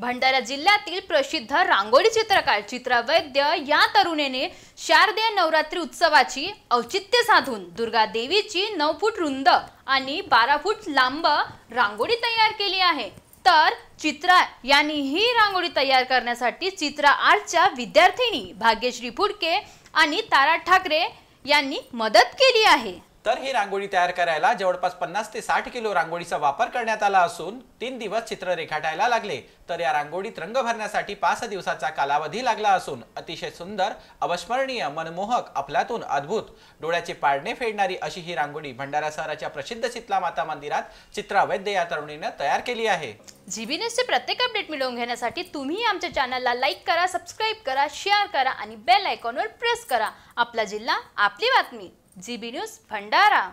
भंडारा जिल्ह्यातील प्रसिद्ध रांगोळी चित्रकार चित्रा वैद्य या तरुणेने शारदीय नवरात्री उत्सवाची औचित्य साधून दुर्गा देवीची नऊ फूट रुंद आणि बारा फूट लांब रांगोळी तयार केली आहे तर चित्रा यांनी ही रांगोळी तयार करण्यासाठी चित्रा आर्टच्या विद्यार्थिनी भाग्यश्री फुडके आणि तारा ठाकरे यांनी मदत केली आहे तर ही रांगोळी तयार करायला जवळपास पन्नास ते साठ किलो रांगोळीचा वापर करण्यात आला असून तीन दिवस चित्र रेखाटायला लागले तर या रांगोळीत रंग भरण्यासाठी पाच दिवसाचा कालावधी लागला असून अतिशय सुंदर अविस्मरणीय मनमोहक अफलातून अद्भुत डोळ्याचे पाडणे फेडणारी अशी ही रांगोळी भंडारा शहराच्या प्रसिद्ध शीतला माता मंदिरात चित्रा या तरुणीनं तयार केली आहे जी बी न्यूजचे प्रत्येक अपडेट मिळवून घेण्यासाठी तुम्ही आमच्या चॅनलला लाईक करा सबस्क्राईब करा शेअर करा आणि बेल आयकॉनवर प्रेस करा आपला जिल्हा आपली बातमी जी बी न्यूज भंडारा